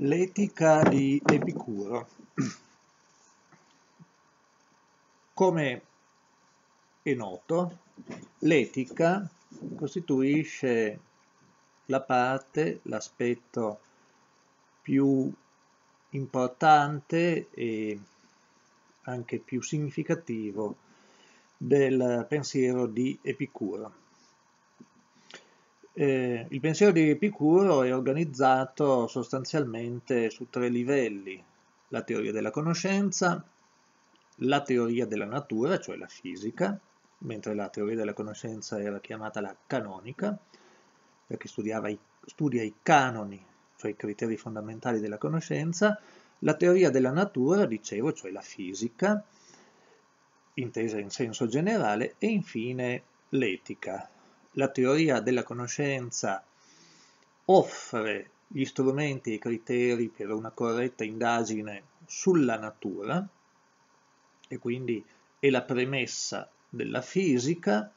L'etica di Epicuro. Come è noto, l'etica costituisce la parte, l'aspetto più importante e anche più significativo del pensiero di Epicuro. Eh, il pensiero di Epicuro è organizzato sostanzialmente su tre livelli, la teoria della conoscenza, la teoria della natura, cioè la fisica, mentre la teoria della conoscenza era chiamata la canonica, perché i, studia i canoni, cioè i criteri fondamentali della conoscenza, la teoria della natura, dicevo, cioè la fisica, intesa in senso generale, e infine l'etica, la teoria della conoscenza offre gli strumenti e i criteri per una corretta indagine sulla natura e quindi è la premessa della fisica,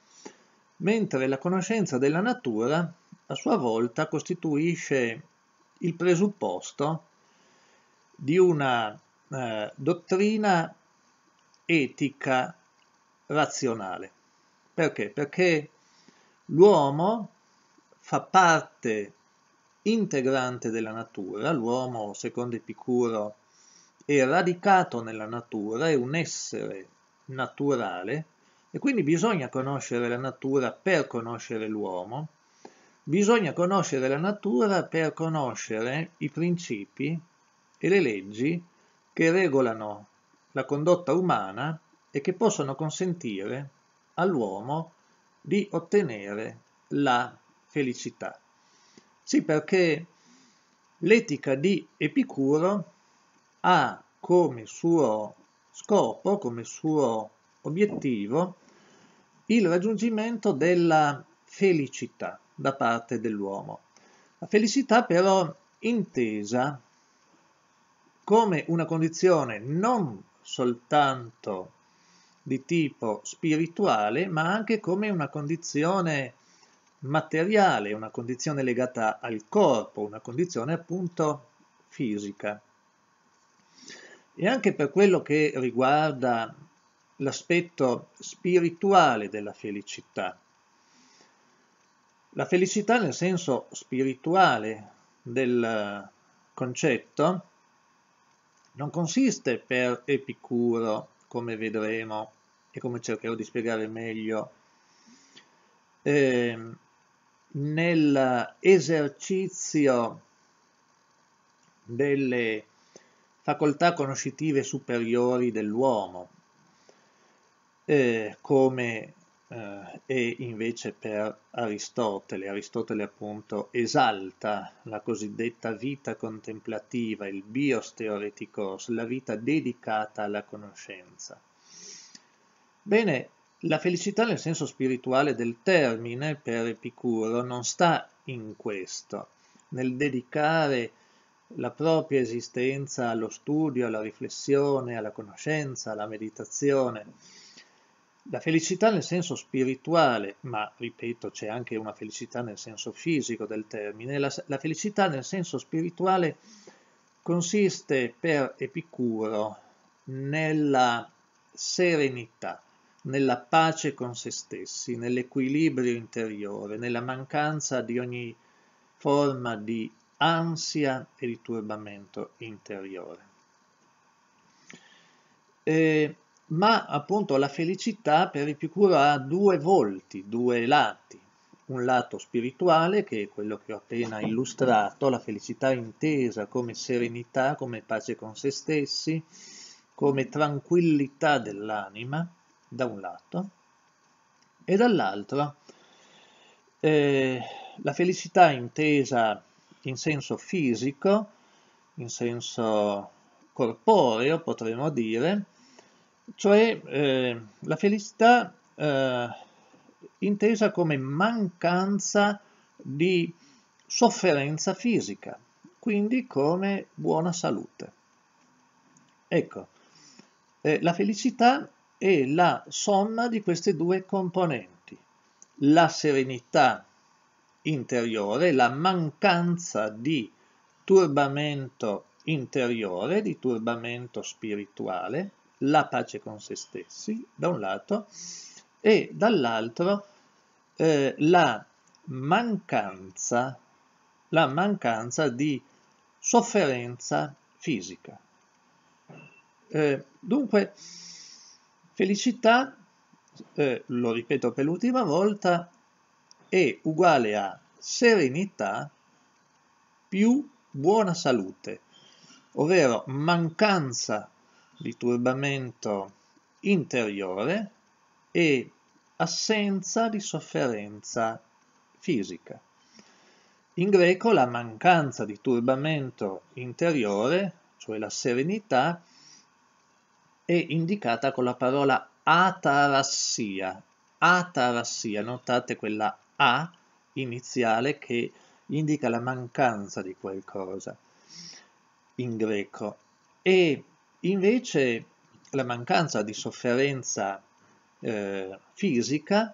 mentre la conoscenza della natura a sua volta costituisce il presupposto di una eh, dottrina etica razionale. Perché? Perché L'uomo fa parte integrante della natura, l'uomo secondo Epicuro è radicato nella natura, è un essere naturale e quindi bisogna conoscere la natura per conoscere l'uomo, bisogna conoscere la natura per conoscere i principi e le leggi che regolano la condotta umana e che possono consentire all'uomo di ottenere la felicità. Sì, perché l'etica di Epicuro ha come suo scopo, come suo obiettivo, il raggiungimento della felicità da parte dell'uomo. La felicità però intesa come una condizione non soltanto di tipo spirituale, ma anche come una condizione materiale, una condizione legata al corpo, una condizione appunto fisica. E anche per quello che riguarda l'aspetto spirituale della felicità. La felicità nel senso spirituale del concetto non consiste per Epicuro, come vedremo, e come cercherò di spiegare meglio eh, nell'esercizio delle facoltà conoscitive superiori dell'uomo, eh, come eh, è invece per Aristotele. Aristotele appunto esalta la cosiddetta vita contemplativa, il bios teoreticos, la vita dedicata alla conoscenza. Bene, la felicità nel senso spirituale del termine per Epicuro non sta in questo, nel dedicare la propria esistenza allo studio, alla riflessione, alla conoscenza, alla meditazione. La felicità nel senso spirituale, ma ripeto c'è anche una felicità nel senso fisico del termine, la, la felicità nel senso spirituale consiste per Epicuro nella serenità, nella pace con se stessi, nell'equilibrio interiore, nella mancanza di ogni forma di ansia e di turbamento interiore. Eh, ma appunto la felicità per Epicuro ha due volti, due lati. Un lato spirituale, che è quello che ho appena illustrato, la felicità intesa come serenità, come pace con se stessi, come tranquillità dell'anima, da un lato e dall'altro eh, la felicità intesa in senso fisico, in senso corporeo potremmo dire, cioè eh, la felicità eh, intesa come mancanza di sofferenza fisica, quindi come buona salute. Ecco, eh, la felicità è la somma di queste due componenti, la serenità interiore, la mancanza di turbamento interiore, di turbamento spirituale, la pace con se stessi, da un lato, e dall'altro eh, la mancanza, la mancanza di sofferenza fisica. Eh, dunque, felicità, eh, lo ripeto per l'ultima volta, è uguale a serenità più buona salute, ovvero mancanza di turbamento interiore e assenza di sofferenza fisica. In greco la mancanza di turbamento interiore, cioè la serenità, è indicata con la parola atarassia. Atarassia, notate quella A iniziale che indica la mancanza di qualcosa in greco. E invece la mancanza di sofferenza eh, fisica,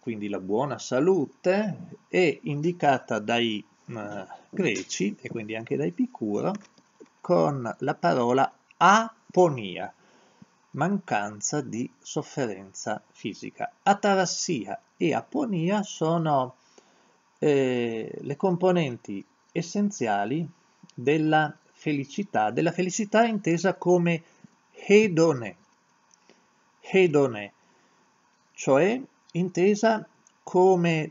quindi la buona salute, è indicata dai eh, greci e quindi anche da Epicuro con la parola atarassia aponia, mancanza di sofferenza fisica. Atarassia e aponia sono eh, le componenti essenziali della felicità, della felicità intesa come hedone, hedone, cioè intesa come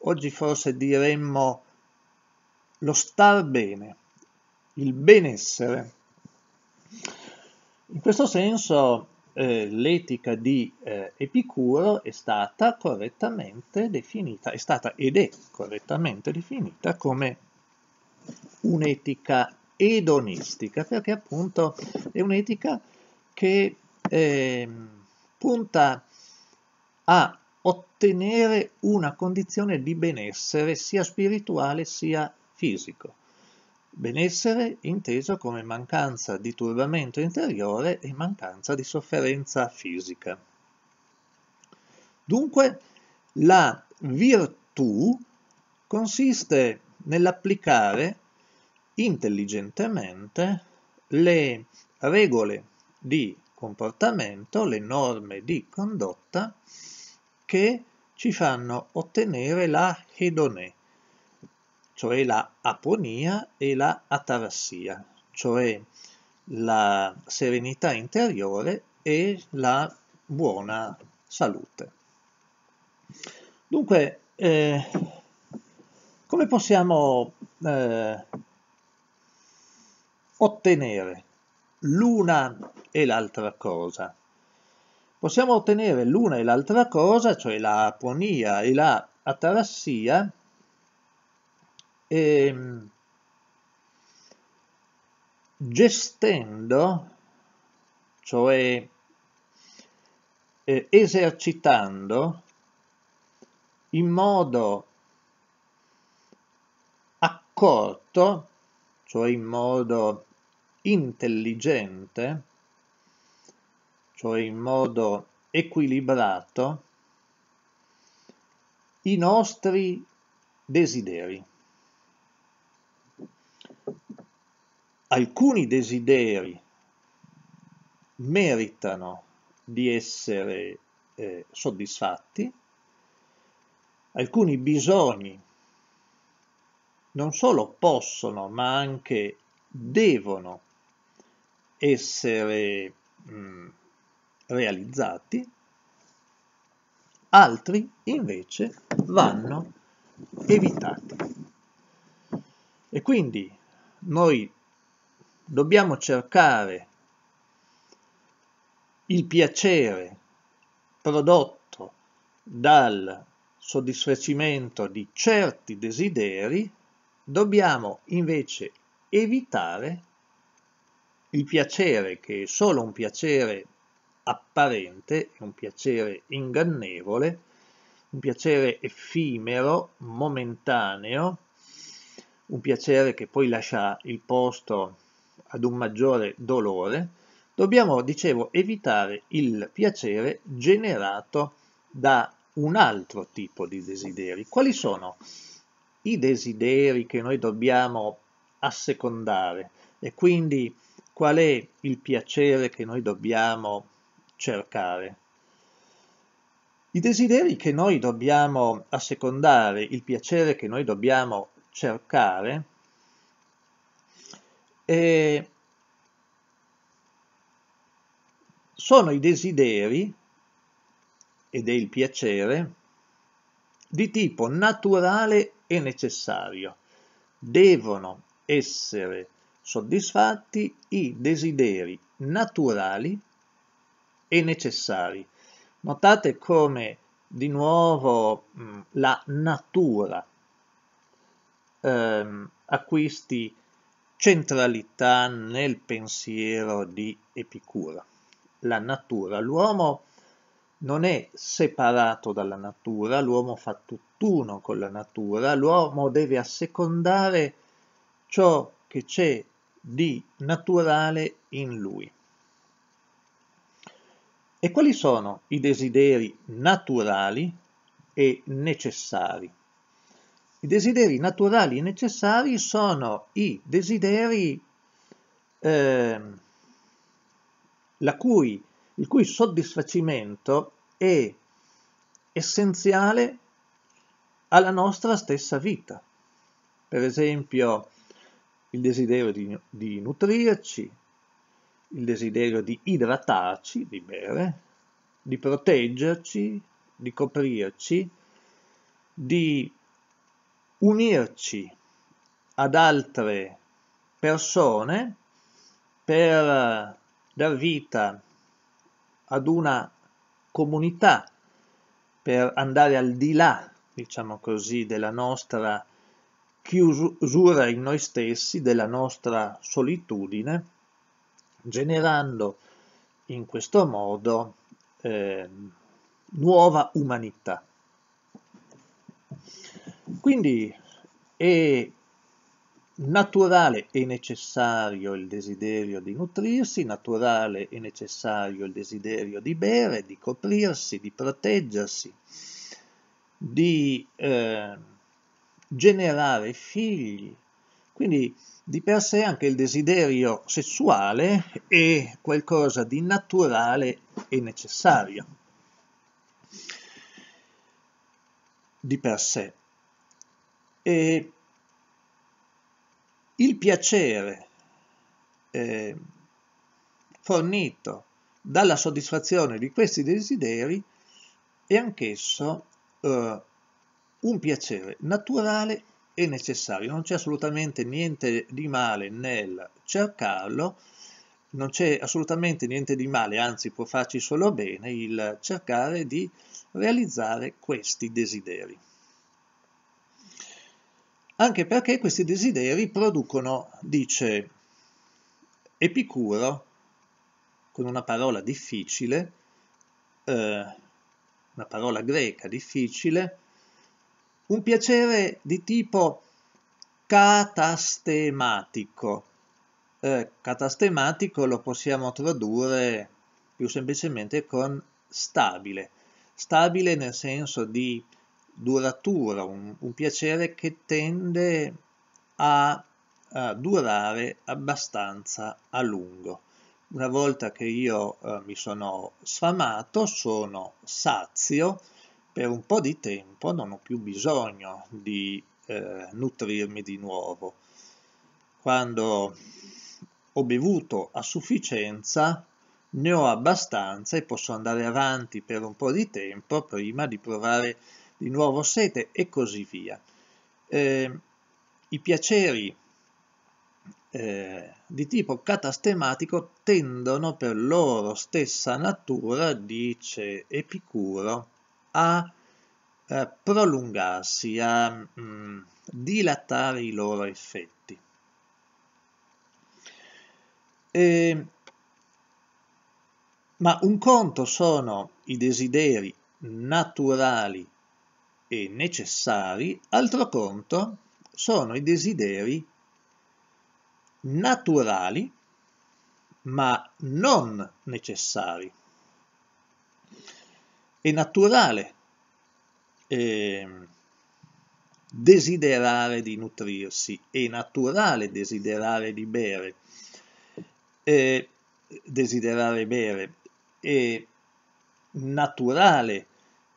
oggi forse diremmo lo star bene, il benessere. In questo senso eh, l'etica di eh, Epicuro è stata correttamente definita, è stata ed è correttamente definita come un'etica edonistica, perché appunto è un'etica che eh, punta a ottenere una condizione di benessere sia spirituale sia fisico. Benessere inteso come mancanza di turbamento interiore e mancanza di sofferenza fisica. Dunque, la virtù consiste nell'applicare intelligentemente le regole di comportamento, le norme di condotta che ci fanno ottenere la hedonè, cioè la aponia e la atarassia, cioè la serenità interiore e la buona salute. Dunque, eh, come possiamo eh, ottenere l'una e l'altra cosa? Possiamo ottenere l'una e l'altra cosa, cioè la aponia e la atarassia, eh, gestendo, cioè eh, esercitando in modo accorto, cioè in modo intelligente, cioè in modo equilibrato, i nostri desideri. alcuni desideri meritano di essere eh, soddisfatti, alcuni bisogni non solo possono ma anche devono essere mh, mm, realizzati, altri invece vanno evitati. E quindi noi dobbiamo cercare il piacere prodotto dal soddisfacimento di certi desideri, dobbiamo invece evitare il piacere che è solo un piacere apparente, un piacere ingannevole, un piacere effimero, momentaneo, un piacere che poi lascia il posto ad un maggiore dolore, dobbiamo, dicevo, evitare il piacere generato da un altro tipo di desideri. Quali sono i desideri che noi dobbiamo assecondare e quindi qual è il piacere che noi dobbiamo cercare? I desideri che noi dobbiamo assecondare, il piacere che noi dobbiamo cercare eh, sono i desideri ed è il piacere di tipo naturale e necessario. Devono essere soddisfatti i desideri naturali e necessari. Notate come di nuovo mm, la natura ehm, acquisti centralità nel pensiero di Epicuro. La natura, l'uomo non è separato dalla natura, l'uomo fa tutt'uno con la natura, l'uomo deve assecondare ciò che c'è di naturale in lui. E quali sono i desideri naturali e necessari? I desideri naturali e necessari sono i desideri eh, cui, il cui soddisfacimento è essenziale alla nostra stessa vita. Per esempio, il desiderio di, di nutrirci, il desiderio di idratarci, di bere, di proteggerci, di coprirci, di unirci ad altre persone per dar vita ad una comunità, per andare al di là, diciamo così, della nostra chiusura in noi stessi, della nostra solitudine, generando in questo modo eh, nuova umanità. Quindi è naturale e necessario il desiderio di nutrirsi, naturale e necessario il desiderio di bere, di coprirsi, di proteggersi, di eh, generare figli. Quindi di per sé anche il desiderio sessuale è qualcosa di naturale e necessario. Di per sé. E il piacere eh, fornito dalla soddisfazione di questi desideri è anch'esso eh, un piacere naturale e necessario. Non c'è assolutamente niente di male nel cercarlo, non c'è assolutamente niente di male, anzi può farci solo bene il cercare di realizzare questi desideri anche perché questi desideri producono, dice Epicuro, con una parola difficile, eh, una parola greca difficile, un piacere di tipo catastematico. Eh, catastematico lo possiamo tradurre più semplicemente con stabile, stabile nel senso di duratura, un, un piacere che tende a, a, durare abbastanza a lungo. Una volta che io eh, mi sono sfamato, sono sazio, per un po' di tempo non ho più bisogno di eh, nutrirmi di nuovo. Quando ho bevuto a sufficienza, ne ho abbastanza e posso andare avanti per un po' di tempo prima di provare a di nuovo sete e così via. Eh, I piaceri eh, di tipo catastematico tendono per loro stessa natura, dice Epicuro, a eh, prolungarsi, a mh, mm, dilatare i loro effetti. E, ehm, ma un conto sono i desideri naturali e necessari, altro conto, sono i desideri naturali ma non necessari. È naturale eh, desiderare di nutrirsi, è naturale desiderare di bere, eh, desiderare bere, è naturale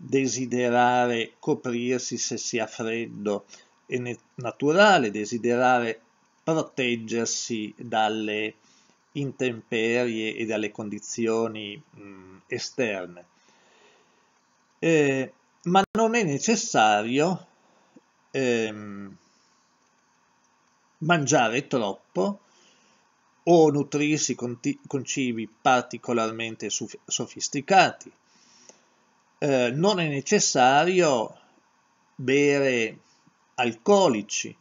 desiderare coprirsi se si ha freddo è naturale, desiderare proteggersi dalle intemperie e dalle condizioni mh, mm, esterne. Eh, ma non è necessario ehm, mangiare troppo o nutrirsi con, con cibi particolarmente sofisticati eh, non è necessario bere alcolici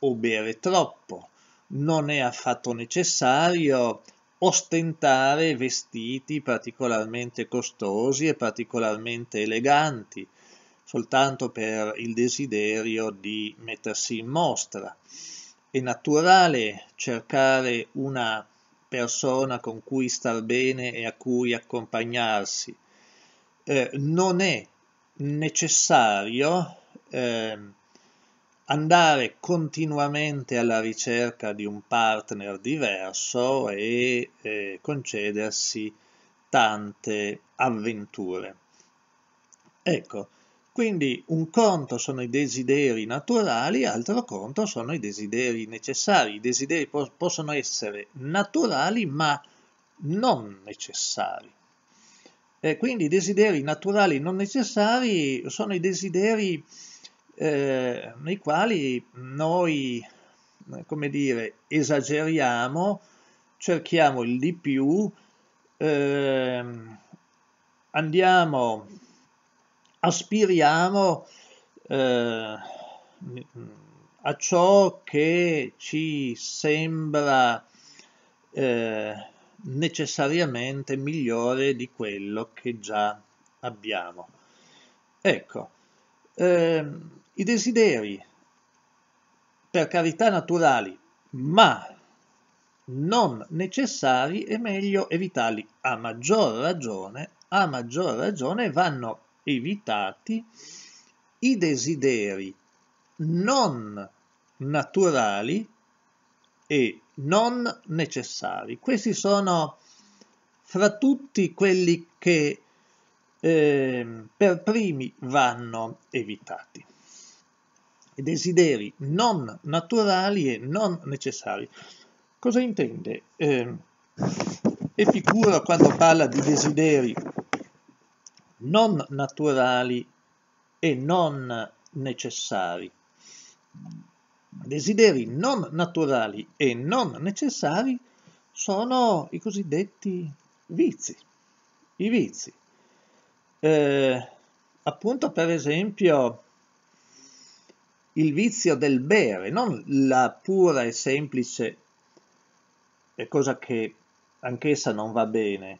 o bere troppo, non è affatto necessario ostentare vestiti particolarmente costosi e particolarmente eleganti, soltanto per il desiderio di mettersi in mostra. È naturale cercare una persona con cui star bene e a cui accompagnarsi. Eh, non è necessario eh, andare continuamente alla ricerca di un partner diverso e eh, concedersi tante avventure. Ecco, quindi un conto sono i desideri naturali, altro conto sono i desideri necessari. I desideri po possono essere naturali ma non necessari. Eh, quindi i desideri naturali non necessari sono i desideri eh, nei quali noi, come dire, esageriamo, cerchiamo il di più, eh, andiamo, aspiriamo eh, a ciò che ci sembra eh, necessariamente migliore di quello che già abbiamo. Ecco, ehm, i desideri, per carità naturali, ma non necessari è meglio evitarli. A maggior ragione, a maggior ragione vanno evitati i desideri non naturali e non necessari. Questi sono fra tutti quelli che eh, per primi vanno evitati. I desideri non naturali e non necessari. Cosa intende eh, Epicuro quando parla di desideri non naturali e non necessari? Desideri non naturali e non necessari sono i cosiddetti vizi. I vizi. Eh, appunto, per esempio, il vizio del bere, non la pura e semplice eh, cosa che anch'essa non va bene,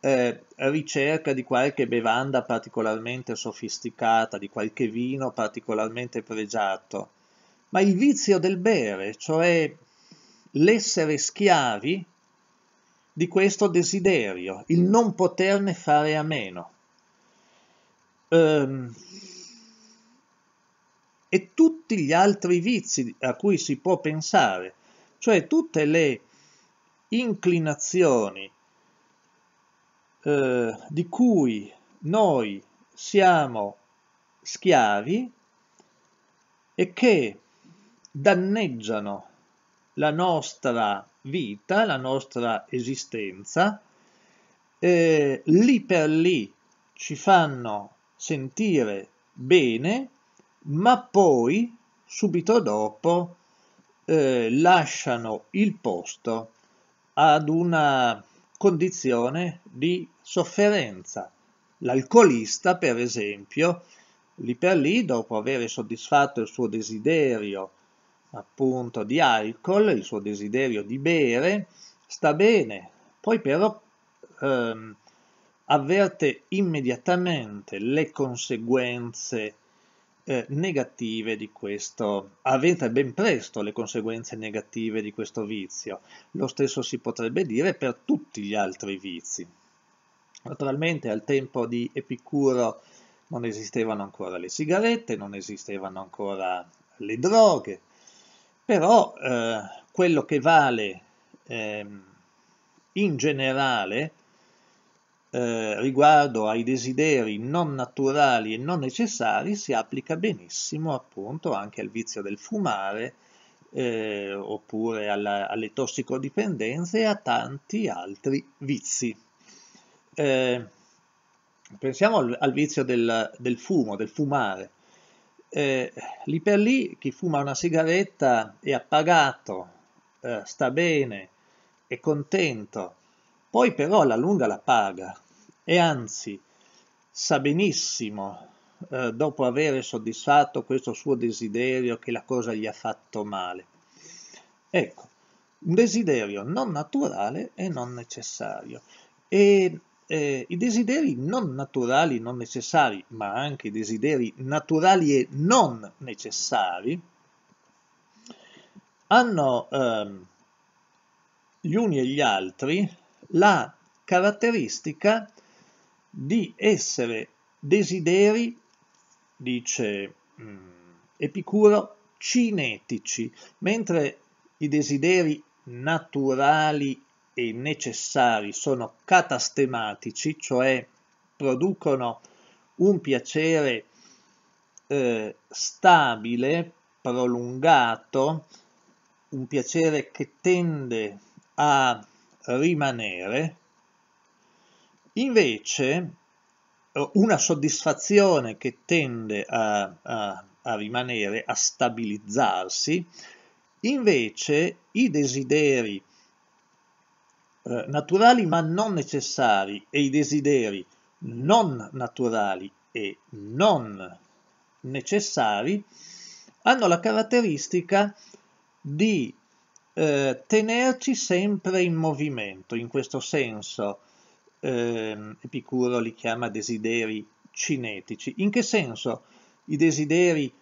eh, ricerca di qualche bevanda particolarmente sofisticata, di qualche vino particolarmente pregiato, ma il vizio del bere, cioè l'essere schiavi di questo desiderio, il mm. non poterne fare a meno. Ehm, e tutti gli altri vizi a cui si può pensare, cioè tutte le inclinazioni eh, di cui noi siamo schiavi e che danneggiano la nostra vita, la nostra esistenza, eh, lì per lì ci fanno sentire bene, ma poi subito dopo eh, lasciano il posto ad una condizione di sofferenza. L'alcolista, per esempio, lì per lì, dopo aver soddisfatto il suo desiderio appunto di alcol, il suo desiderio di bere, sta bene, poi però ehm, avverte immediatamente le conseguenze eh, negative di questo, avverte ben presto le conseguenze negative di questo vizio. Lo stesso si potrebbe dire per tutti gli altri vizi. Naturalmente al tempo di Epicuro non esistevano ancora le sigarette, non esistevano ancora le droghe, però eh, quello che vale eh, in generale eh, riguardo ai desideri non naturali e non necessari si applica benissimo appunto anche al vizio del fumare eh, oppure alla, alle tossicodipendenze e a tanti altri vizi eh, pensiamo al, al vizio del, del, fumo, del fumare eh, lì per lì chi fuma una sigaretta è appagato, eh, sta bene, è contento, poi però alla lunga la paga e anzi sa benissimo, eh, dopo aver soddisfatto questo suo desiderio, che la cosa gli ha fatto male. Ecco, un desiderio non naturale e non necessario. E eh, i desideri non naturali, non necessari, ma anche i desideri naturali e non necessari, hanno ehm, gli uni e gli altri la caratteristica di essere desideri, dice mh, mm, Epicuro, cinetici, mentre i desideri naturali e necessari sono catastematici, cioè producono un piacere eh, stabile, prolungato, un piacere che tende a rimanere, invece eh, una soddisfazione che tende a, a, a rimanere, a stabilizzarsi, invece i desideri eh, naturali ma non necessari e i desideri non naturali e non necessari hanno la caratteristica di eh, tenerci sempre in movimento, in questo senso eh, Epicuro li chiama desideri cinetici. In che senso i desideri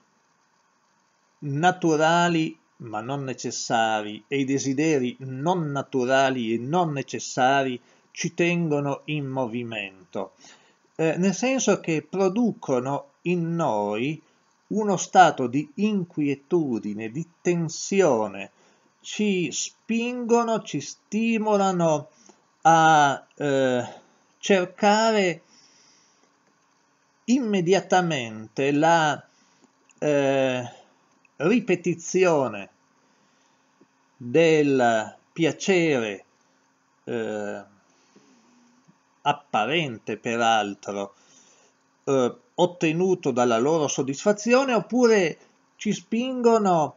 naturali ma non necessari e i desideri non naturali e non necessari ci tengono in movimento, eh, nel senso che producono in noi uno stato di inquietudine, di tensione, ci spingono, ci stimolano a eh, cercare immediatamente la eh, ripetizione del piacere eh, apparente peraltro eh, ottenuto dalla loro soddisfazione oppure ci spingono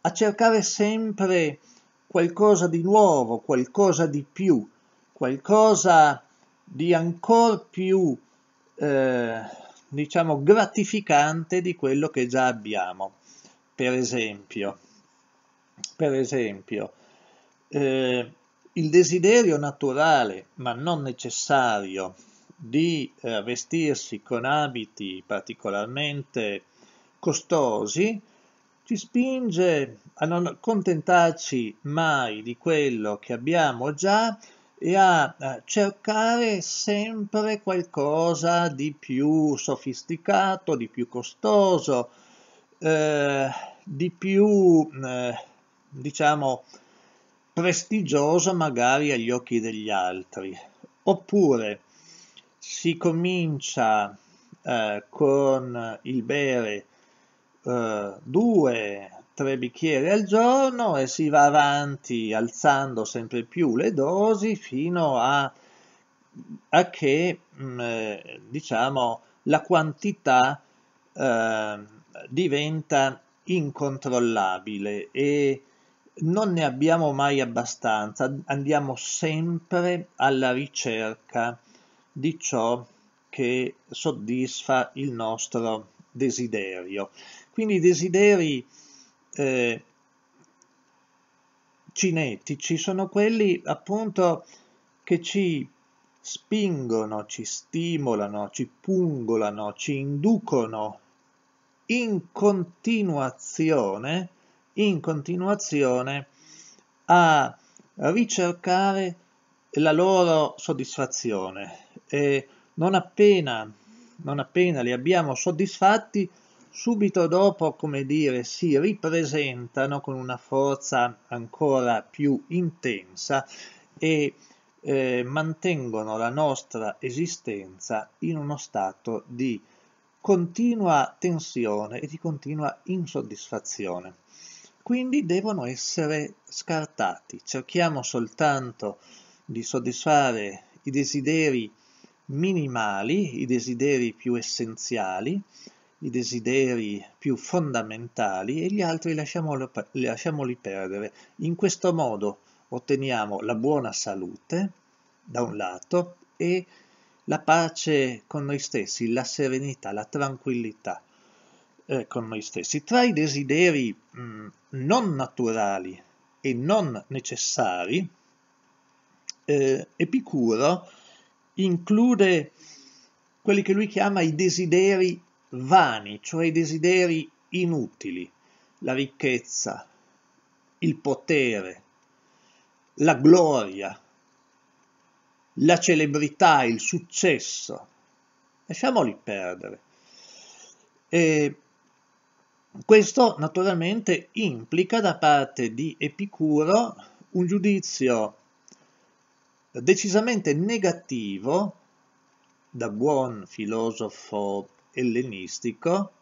a cercare sempre qualcosa di nuovo, qualcosa di più, qualcosa di ancora più eh, diciamo gratificante di quello che già abbiamo per esempio, per esempio eh, il desiderio naturale, ma non necessario, di eh, vestirsi con abiti particolarmente costosi ci spinge a non contentarci mai di quello che abbiamo già e a cercare sempre qualcosa di più sofisticato, di più costoso. Eh, di più, eh, diciamo, prestigiosa magari agli occhi degli altri. Oppure si comincia eh, con il bere eh, due, tre bicchieri al giorno e si va avanti alzando sempre più le dosi fino a, a che, mh, mm, eh, diciamo, la quantità eh, diventa incontrollabile e non ne abbiamo mai abbastanza, andiamo sempre alla ricerca di ciò che soddisfa il nostro desiderio. Quindi i desideri eh, cinetici sono quelli appunto che ci spingono, ci stimolano, ci pungolano, ci inducono in continuazione, in continuazione a ricercare la loro soddisfazione. E non appena, non appena li abbiamo soddisfatti, subito dopo, come dire, si ripresentano con una forza ancora più intensa e eh, mantengono la nostra esistenza in uno stato di continua tensione e di continua insoddisfazione. Quindi devono essere scartati. Cerchiamo soltanto di soddisfare i desideri minimali, i desideri più essenziali, i desideri più fondamentali e gli altri lasciamoli, lasciamoli perdere. In questo modo otteniamo la buona salute, da un lato, e la pace con noi stessi, la serenità, la tranquillità eh, con noi stessi. Tra i desideri mh, mm, non naturali e non necessari, eh, Epicuro include quelli che lui chiama i desideri vani, cioè i desideri inutili, la ricchezza, il potere, la gloria, la celebrità, il successo. Lasciamoli perdere. E questo naturalmente implica da parte di Epicuro un giudizio decisamente negativo da buon filosofo ellenistico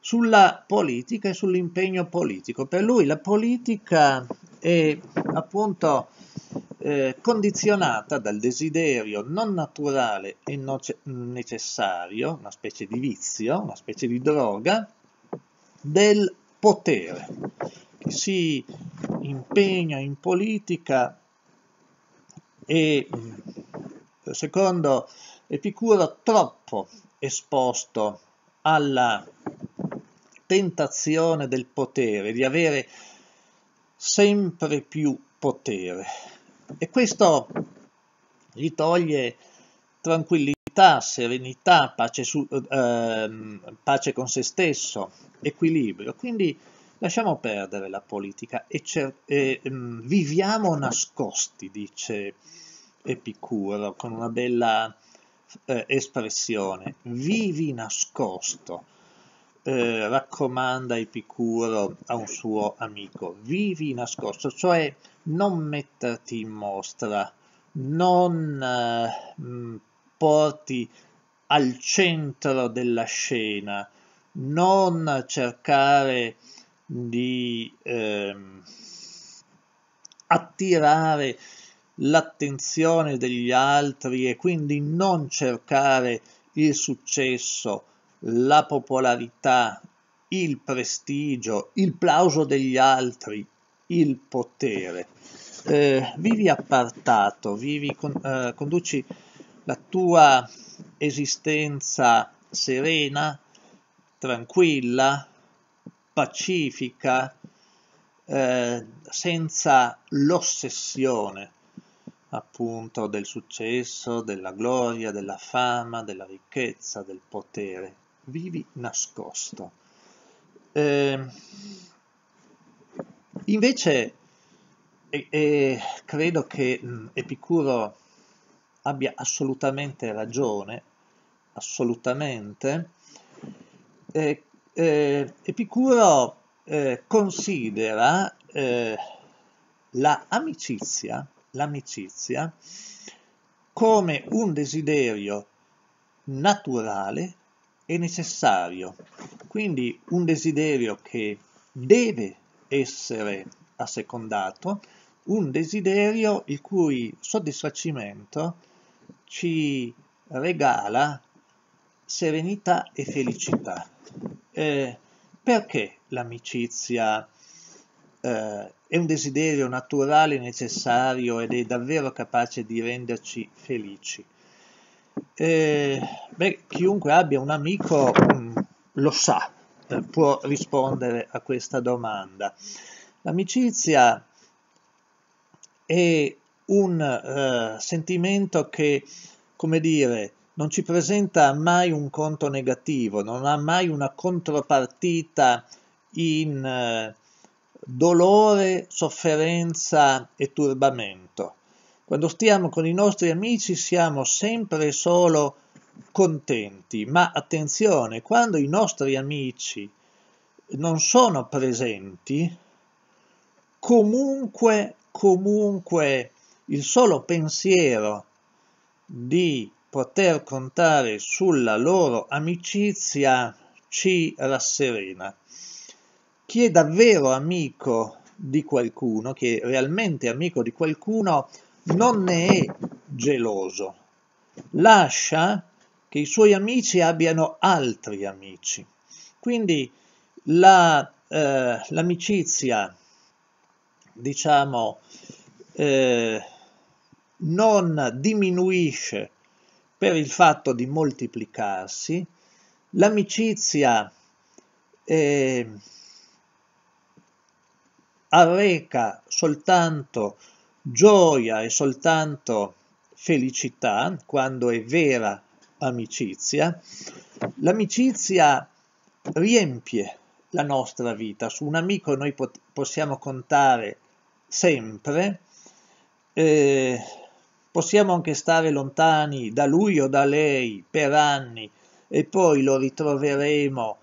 sulla politica e sull'impegno politico. Per lui la politica è appunto eh, condizionata dal desiderio non naturale e non necessario, una specie di vizio, una specie di droga, del potere. Chi si impegna in politica e, mm, secondo Epicuro, troppo esposto alla tentazione del potere, di avere sempre più potere. E questo gli toglie tranquillità, serenità, pace, su, eh, pace con se stesso, equilibrio. Quindi lasciamo perdere la politica e, e mh, ehm, viviamo nascosti, dice Epicuro con una bella eh, espressione. Vivi nascosto eh, raccomanda Epicuro a un suo amico, vivi nascosto, cioè non metterti in mostra, non eh, mm, porti al centro della scena, non cercare di eh, attirare l'attenzione degli altri e quindi non cercare il successo, la popolarità, il prestigio, il plauso degli altri, il potere. Eh, vivi appartato, vivi con, eh, conduci la tua esistenza serena, tranquilla, pacifica, eh, senza l'ossessione appunto del successo, della gloria, della fama, della ricchezza, del potere vivi nascosto. Eh, invece, eh, eh, credo che mh, mm, Epicuro abbia assolutamente ragione, assolutamente. Epicuro eh, considera eh, la amicizia, l'amicizia come un desiderio naturale è necessario. Quindi un desiderio che deve essere assecondato, un desiderio il cui soddisfacimento ci regala serenità e felicità. Eh, perché l'amicizia eh, è un desiderio naturale, necessario ed è davvero capace di renderci felici? Eh, beh, chiunque abbia un amico mh, mm, lo sa, eh, può rispondere a questa domanda. L'amicizia è un eh, sentimento che, come dire, non ci presenta mai un conto negativo, non ha mai una contropartita in eh, dolore, sofferenza e turbamento. Quando stiamo con i nostri amici siamo sempre solo contenti, ma attenzione, quando i nostri amici non sono presenti, comunque, comunque il solo pensiero di poter contare sulla loro amicizia ci rasserena. Chi è davvero amico di qualcuno, chi è realmente amico di qualcuno, non ne è geloso, lascia che i suoi amici abbiano altri amici. Quindi la, eh, l'amicizia, diciamo, eh, non diminuisce per il fatto di moltiplicarsi, l'amicizia eh, arreca soltanto Gioia e soltanto felicità quando è vera amicizia. L'amicizia riempie la nostra vita, su un amico noi pot- possiamo contare sempre, eh, possiamo anche stare lontani da lui o da lei per anni e poi lo ritroveremo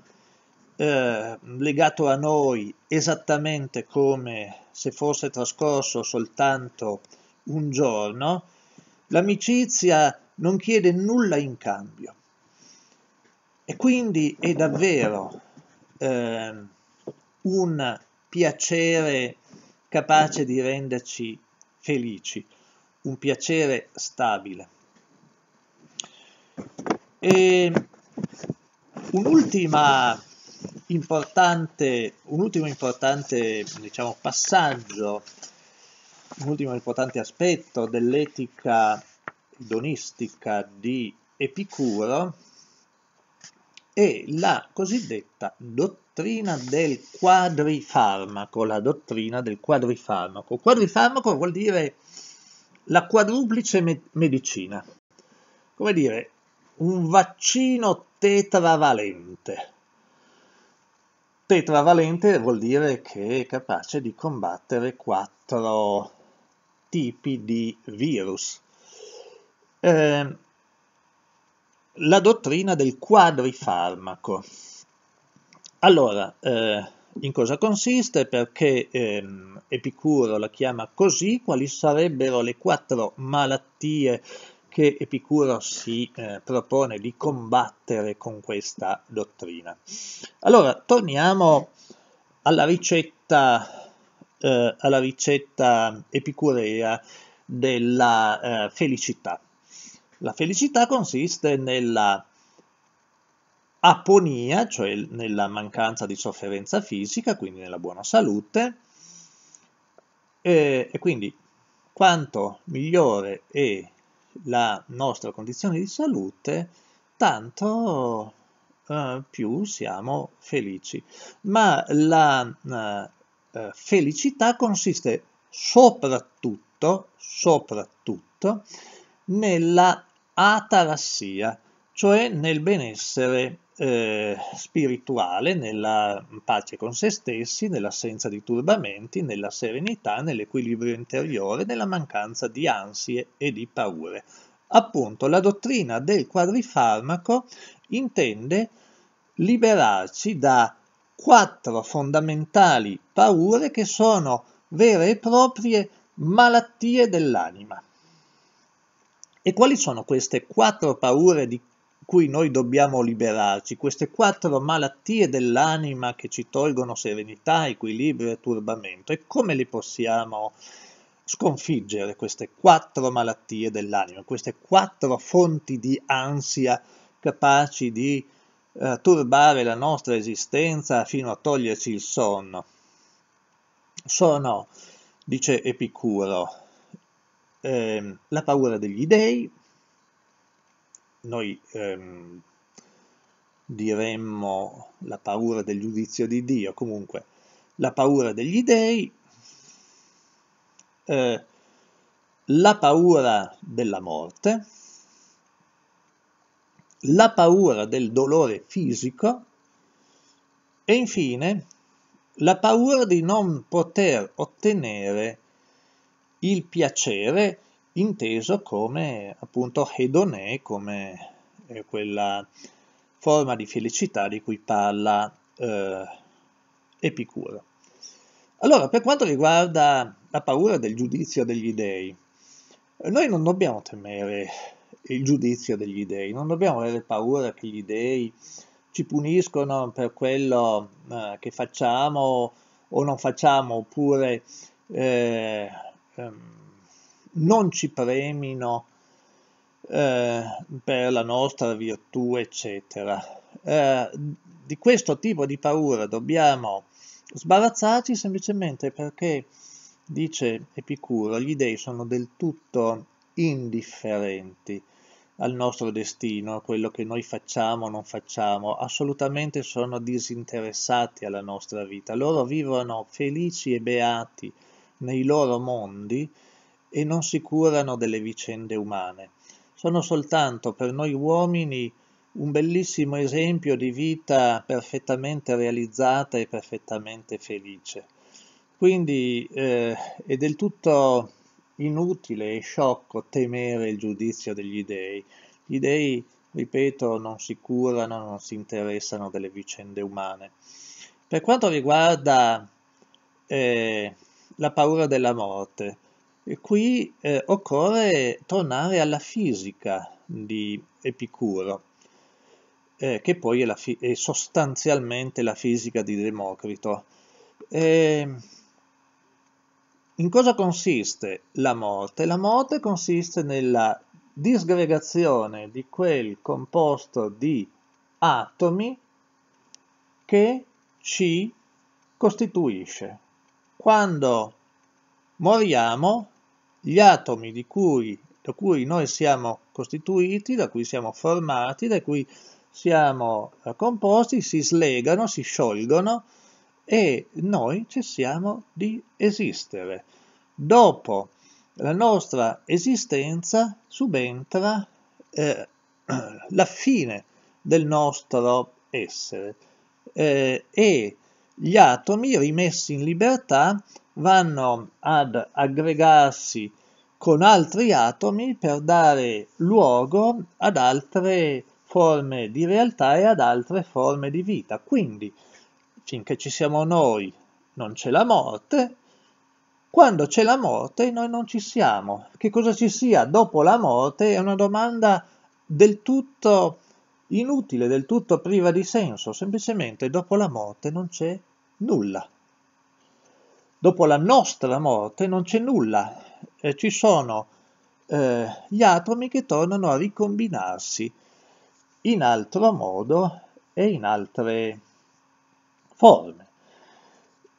eh, legato a noi esattamente come se fosse trascorso soltanto un giorno, l'amicizia non chiede nulla in cambio. E quindi è davvero eh, un piacere capace di renderci felici, un piacere stabile. E un'ultima importante, un ultimo importante diciamo, passaggio, un ultimo importante aspetto dell'etica donistica di Epicuro è la cosiddetta dottrina del quadrifarmaco, la dottrina del quadrifarmaco. Quadrifarmaco vuol dire la quadruplice me medicina, come dire un vaccino tetravalente tetravalente vuol dire che è capace di combattere quattro tipi di virus. Eh, la dottrina del quadrifarmaco. Allora, eh, in cosa consiste? Perché ehm, Epicuro la chiama così, quali sarebbero le quattro malattie che Epicuro si eh, propone di combattere con questa dottrina. Allora, torniamo alla ricetta, eh, alla ricetta epicurea della eh, felicità. La felicità consiste nella aponia, cioè nella mancanza di sofferenza fisica, quindi nella buona salute, e, eh, e quindi quanto migliore è la nostra condizione di salute, tanto eh, più siamo felici. Ma la eh, eh felicità consiste soprattutto, soprattutto nella atarassia, cioè nel benessere eh, spirituale, nella pace con se stessi, nell'assenza di turbamenti, nella serenità, nell'equilibrio interiore, nella mancanza di ansie e di paure. Appunto, la dottrina del quadrifarmaco intende liberarci da quattro fondamentali paure che sono vere e proprie malattie dell'anima. E quali sono queste quattro paure di cui noi dobbiamo liberarci, queste quattro malattie dell'anima che ci tolgono serenità, equilibrio e turbamento. E come li possiamo sconfiggere queste quattro malattie dell'anima, queste quattro fonti di ansia capaci di eh, turbare la nostra esistenza fino a toglierci il sonno? Sono, dice Epicuro, eh, la paura degli dèi, noi ehm, diremmo la paura del giudizio di Dio, comunque la paura degli dei, eh, la paura della morte, la paura del dolore fisico e infine la paura di non poter ottenere il piacere inteso come appunto hedonè, come eh, quella forma di felicità di cui parla eh, Epicuro. Allora, per quanto riguarda la paura del giudizio degli dèi, noi non dobbiamo temere il giudizio degli dèi, non dobbiamo avere paura che gli dèi ci puniscono per quello eh, che facciamo o non facciamo, oppure eh, ehm, non ci premino eh, per la nostra virtù, eccetera. Eh, di questo tipo di paura dobbiamo sbarazzarci semplicemente perché, dice Epicuro, gli dei sono del tutto indifferenti al nostro destino, a quello che noi facciamo o non facciamo, assolutamente sono disinteressati alla nostra vita. Loro vivono felici e beati nei loro mondi e non si curano delle vicende umane. Sono soltanto per noi uomini un bellissimo esempio di vita perfettamente realizzata e perfettamente felice. Quindi eh, è del tutto inutile e sciocco temere il giudizio degli dei. Gli dei, ripeto, non si curano, non si interessano delle vicende umane. Per quanto riguarda eh, la paura della morte, e qui eh, occorre tornare alla fisica di Epicuro, eh, che poi è, fi- è, sostanzialmente la fisica di Democrito. Eh, in cosa consiste la morte? La morte consiste nella disgregazione di quel composto di atomi che ci costituisce. Quando moriamo gli atomi di cui, da cui noi siamo costituiti, da cui siamo formati, da cui siamo composti, si slegano, si sciolgono e noi cessiamo di esistere. Dopo la nostra esistenza subentra eh, la fine del nostro essere eh, e gli atomi rimessi in libertà vanno ad aggregarsi con altri atomi per dare luogo ad altre forme di realtà e ad altre forme di vita. Quindi, finché ci siamo noi, non c'è la morte, quando c'è la morte noi non ci siamo. Che cosa ci sia dopo la morte è una domanda del tutto inutile, del tutto priva di senso, semplicemente dopo la morte non c'è nulla dopo la nostra morte non c'è nulla, eh, ci sono eh, gli atomi che tornano a ricombinarsi in altro modo e in altre forme.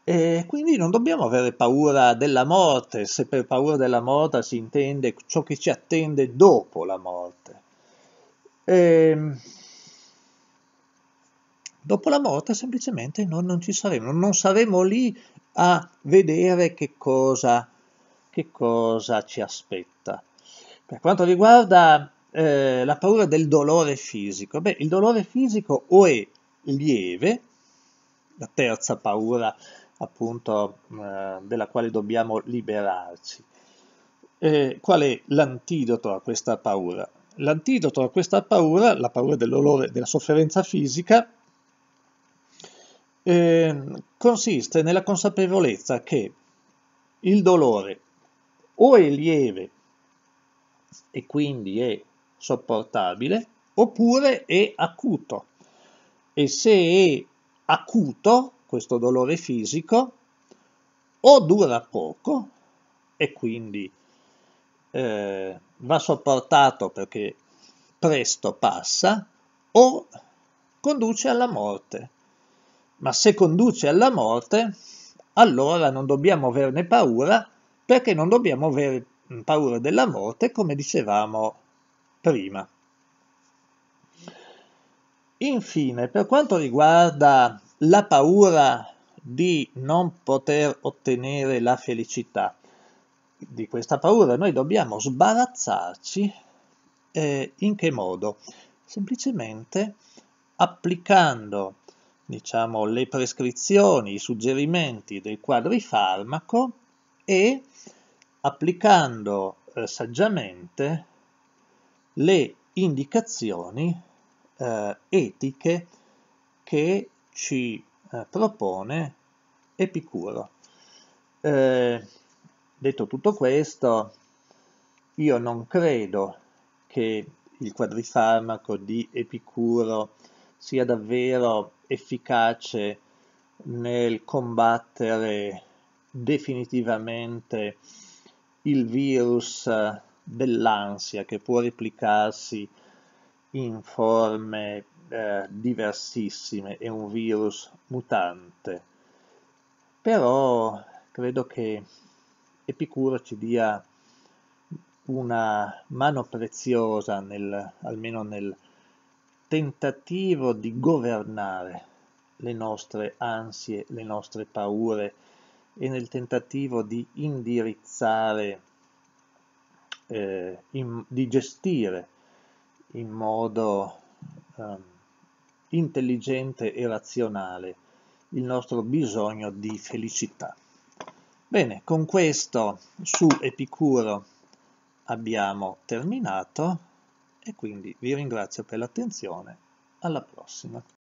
E quindi non dobbiamo avere paura della morte, se per paura della morte si intende ciò che ci attende dopo la morte. E ehm, dopo la morte semplicemente noi non ci saremo, non saremo lì a vedere che cosa, che cosa ci aspetta. Per quanto riguarda eh, la paura del dolore fisico, beh, il dolore fisico o è lieve, la terza paura appunto eh, della quale dobbiamo liberarci. Eh, qual è l'antidoto a questa paura? L'antidoto a questa paura, la paura del dolore, della sofferenza fisica, eh, consiste nella consapevolezza che il dolore o è lieve e quindi è sopportabile, oppure è acuto. E se è acuto, questo dolore fisico, o dura poco e quindi eh, va sopportato perché presto passa, o conduce alla morte ma se conduce alla morte, allora non dobbiamo averne paura perché non dobbiamo avere paura della morte, come dicevamo prima. Infine, per quanto riguarda la paura di non poter ottenere la felicità, di questa paura noi dobbiamo sbarazzarci eh, in che modo? Semplicemente applicando diciamo, le prescrizioni, i suggerimenti del quadrifarmaco e applicando eh, saggiamente le indicazioni eh, etiche che ci eh, propone Epicuro. Eh, detto tutto questo, io non credo che il quadrifarmaco di Epicuro sia davvero efficace nel combattere definitivamente il virus dell'ansia che può replicarsi in forme eh, diversissime, è un virus mutante. Però credo che Epicuro ci dia una mano preziosa, nel, almeno nel tentativo di governare le nostre ansie, le nostre paure e nel tentativo di indirizzare, eh, in, di gestire in modo eh, intelligente e razionale il nostro bisogno di felicità. Bene, con questo su Epicuro abbiamo terminato e quindi vi ringrazio per l'attenzione, alla prossima.